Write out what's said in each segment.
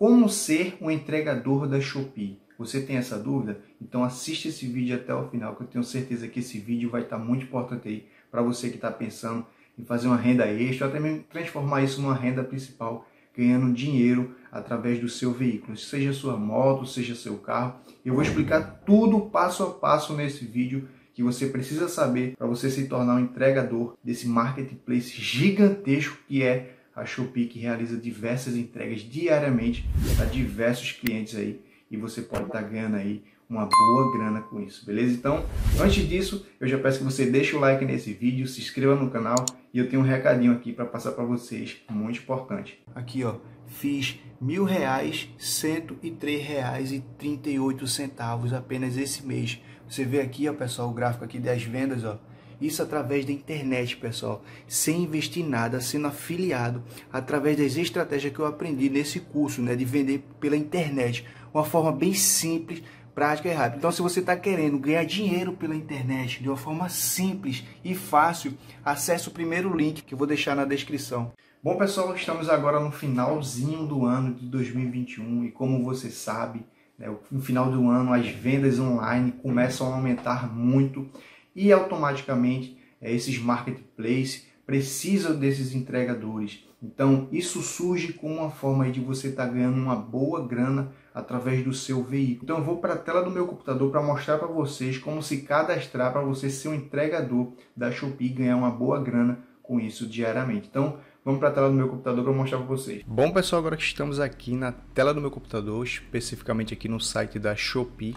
Como ser um entregador da Shopee? Você tem essa dúvida? Então assista esse vídeo até o final, que eu tenho certeza que esse vídeo vai estar muito importante aí para você que está pensando em fazer uma renda extra, até mesmo transformar isso numa renda principal, ganhando dinheiro através do seu veículo, seja sua moto, seja seu carro. Eu vou explicar tudo passo a passo nesse vídeo que você precisa saber para você se tornar um entregador desse marketplace gigantesco que é a Shopee que realiza diversas entregas diariamente a diversos clientes aí e você pode estar tá ganhando aí uma boa grana com isso, beleza? Então, antes disso, eu já peço que você deixe o like nesse vídeo, se inscreva no canal e eu tenho um recadinho aqui para passar para vocês, muito importante. Aqui, ó, fiz mil reais, cento e três reais e trinta e oito centavos apenas esse mês. Você vê aqui, ó, pessoal, o gráfico aqui das vendas, ó, isso através da internet, pessoal, sem investir nada, sendo afiliado, através das estratégias que eu aprendi nesse curso, né, de vender pela internet, uma forma bem simples, prática e rápida. Então, se você está querendo ganhar dinheiro pela internet de uma forma simples e fácil, acesse o primeiro link que eu vou deixar na descrição. Bom, pessoal, estamos agora no finalzinho do ano de 2021 e como você sabe, no né, final do ano as vendas online começam a aumentar muito e automaticamente é, esses marketplaces precisam desses entregadores. Então, isso surge como uma forma de você estar tá ganhando uma boa grana através do seu veículo. Então, eu vou para a tela do meu computador para mostrar para vocês como se cadastrar para você ser um entregador da Shopee e ganhar uma boa grana com isso diariamente. Então, vamos para a tela do meu computador para mostrar para vocês. Bom, pessoal, agora que estamos aqui na tela do meu computador, especificamente aqui no site da Shopee,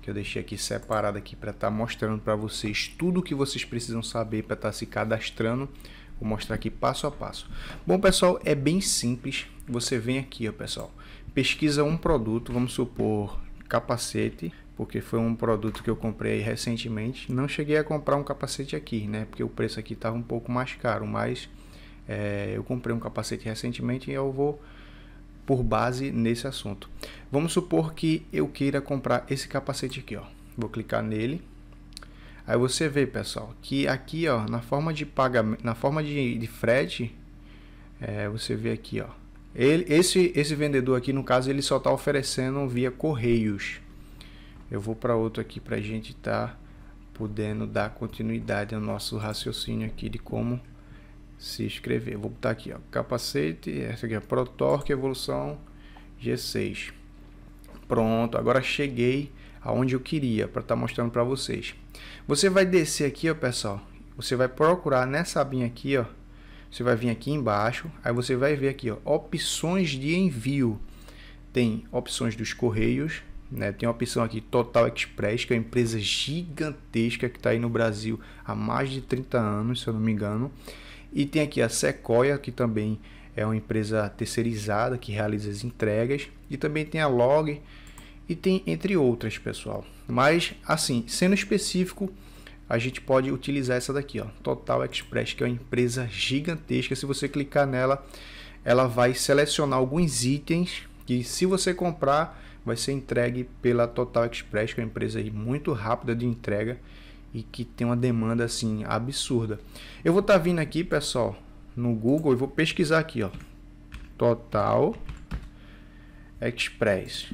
que eu deixei aqui separado aqui para estar tá mostrando para vocês tudo o que vocês precisam saber para estar tá se cadastrando. Vou mostrar aqui passo a passo. Bom, pessoal, é bem simples. Você vem aqui, ó, pessoal, pesquisa um produto, vamos supor capacete, porque foi um produto que eu comprei recentemente. Não cheguei a comprar um capacete aqui, né? Porque o preço aqui estava um pouco mais caro, mas é, eu comprei um capacete recentemente e eu vou por base nesse assunto. Vamos supor que eu queira comprar esse capacete aqui, ó. Vou clicar nele. Aí você vê, pessoal, que aqui, ó, na forma de pagamento, na forma de, de frete, é, você vê aqui, ó. Ele, esse, esse vendedor aqui, no caso, ele só está oferecendo via correios. Eu vou para outro aqui para a gente estar tá podendo dar continuidade ao nosso raciocínio aqui de como se inscrever. Vou botar aqui, ó, capacete, essa aqui é ProTorque Evolução G6. Pronto, agora cheguei aonde eu queria para estar tá mostrando para vocês. Você vai descer aqui, ó, pessoal. Você vai procurar nessa abinha aqui, ó. Você vai vir aqui embaixo, aí você vai ver aqui, ó, opções de envio. Tem opções dos correios, né? Tem a opção aqui Total Express, que é uma empresa gigantesca que está aí no Brasil há mais de 30 anos, se eu não me engano. E tem aqui a Sequoia, que também é uma empresa terceirizada que realiza as entregas e também tem a Log e tem entre outras, pessoal. Mas assim, sendo específico, a gente pode utilizar essa daqui, ó, Total Express, que é uma empresa gigantesca. Se você clicar nela, ela vai selecionar alguns itens que se você comprar, vai ser entregue pela Total Express, que é uma empresa aí muito rápida de entrega e que tem uma demanda assim absurda. Eu vou estar tá vindo aqui, pessoal, no Google e vou pesquisar aqui, ó. Total Express.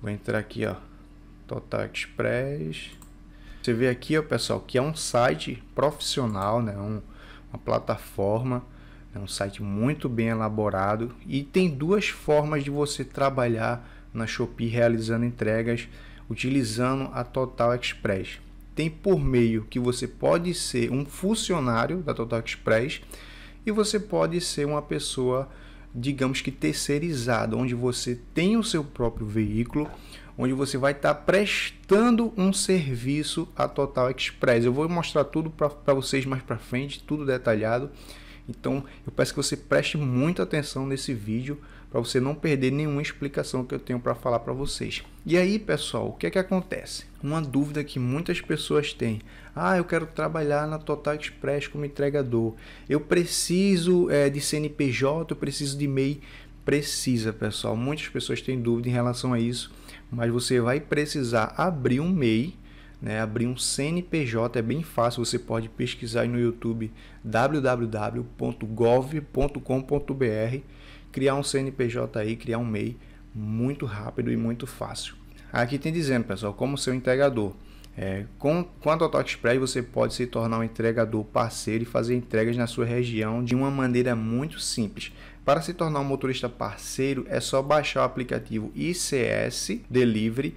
Vou entrar aqui, ó. Total Express. Você vê aqui, ó, pessoal, que é um site profissional, né? Um, uma plataforma, é um site muito bem elaborado e tem duas formas de você trabalhar na Shopee realizando entregas utilizando a Total Express tem por meio que você pode ser um funcionário da Total Express e você pode ser uma pessoa, digamos que terceirizada, onde você tem o seu próprio veículo, onde você vai estar tá prestando um serviço à Total Express. Eu vou mostrar tudo para vocês mais para frente, tudo detalhado então eu peço que você preste muita atenção nesse vídeo para você não perder nenhuma explicação que eu tenho para falar para vocês. E aí, pessoal, o que é que acontece? Uma dúvida que muitas pessoas têm: ah, eu quero trabalhar na Total Express como entregador. Eu preciso é, de CNPJ, eu preciso de MEI. Precisa, pessoal. Muitas pessoas têm dúvida em relação a isso, mas você vai precisar abrir um MEI né, abrir um CNPJ é bem fácil, você pode pesquisar aí no YouTube www.gov.com.br, criar um CNPJ aí, criar um MEI, muito rápido e muito fácil. Aqui tem dizendo, pessoal, como seu entregador. É, com, com a Total Express você pode se tornar um entregador parceiro e fazer entregas na sua região de uma maneira muito simples. Para se tornar um motorista parceiro é só baixar o aplicativo ICS Delivery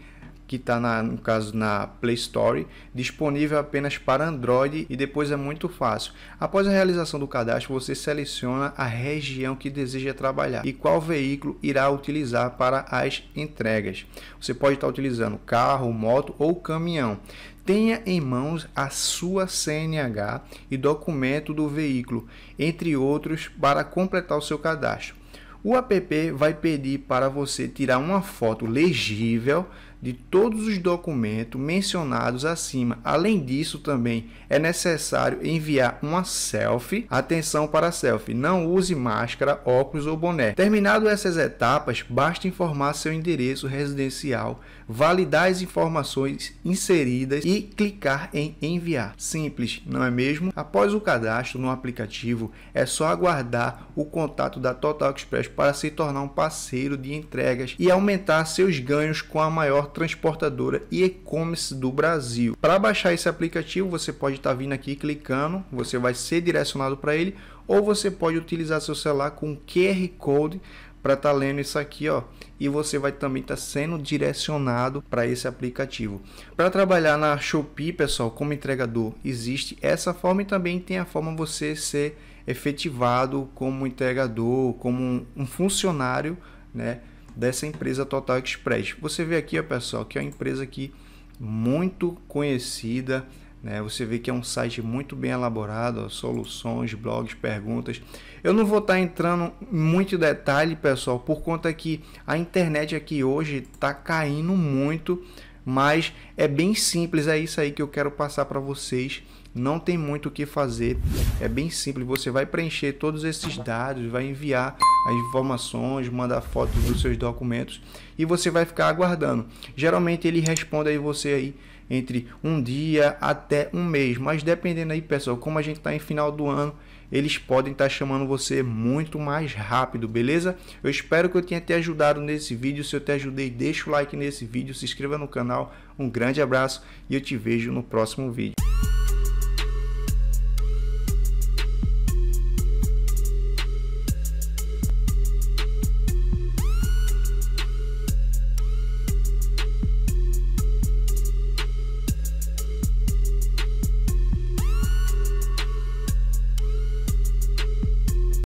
que está no caso na Play Store, disponível apenas para Android e depois é muito fácil. Após a realização do cadastro, você seleciona a região que deseja trabalhar e qual veículo irá utilizar para as entregas. Você pode estar utilizando carro, moto ou caminhão. Tenha em mãos a sua CNH e documento do veículo, entre outros, para completar o seu cadastro. O app vai pedir para você tirar uma foto legível de todos os documentos mencionados acima. Além disso, também é necessário enviar uma selfie. Atenção para selfie, não use máscara, óculos ou boné. Terminado essas etapas, basta informar seu endereço residencial, validar as informações inseridas e clicar em enviar. Simples, não é mesmo? Após o cadastro no aplicativo, é só aguardar o contato da Total Express para se tornar um parceiro de entregas e aumentar seus ganhos com a maior transportadora e e-commerce do Brasil. Para baixar esse aplicativo, você pode estar tá vindo aqui clicando, você vai ser direcionado para ele, ou você pode utilizar seu celular com QR Code para estar tá lendo isso aqui, ó, e você vai também estar tá sendo direcionado para esse aplicativo. Para trabalhar na Shopee, pessoal, como entregador, existe essa forma e também tem a forma você ser efetivado como entregador, como um, um funcionário, né? dessa empresa Total Express. Você vê aqui, ó, pessoal, que é uma empresa aqui muito conhecida, né? Você vê que é um site muito bem elaborado, ó, soluções, blogs, perguntas. Eu não vou estar tá entrando em muito detalhe, pessoal, por conta que a internet aqui hoje está caindo muito, mas é bem simples, é isso aí que eu quero passar para vocês não tem muito o que fazer. É bem simples, você vai preencher todos esses dados, vai enviar as informações, mandar fotos dos seus documentos e você vai ficar aguardando. Geralmente ele responde aí você aí entre um dia até um mês, mas dependendo aí, pessoal, como a gente está em final do ano, eles podem estar tá chamando você muito mais rápido, beleza? Eu espero que eu tenha te ajudado nesse vídeo. Se eu te ajudei, deixa o like nesse vídeo, se inscreva no canal. Um grande abraço e eu te vejo no próximo vídeo.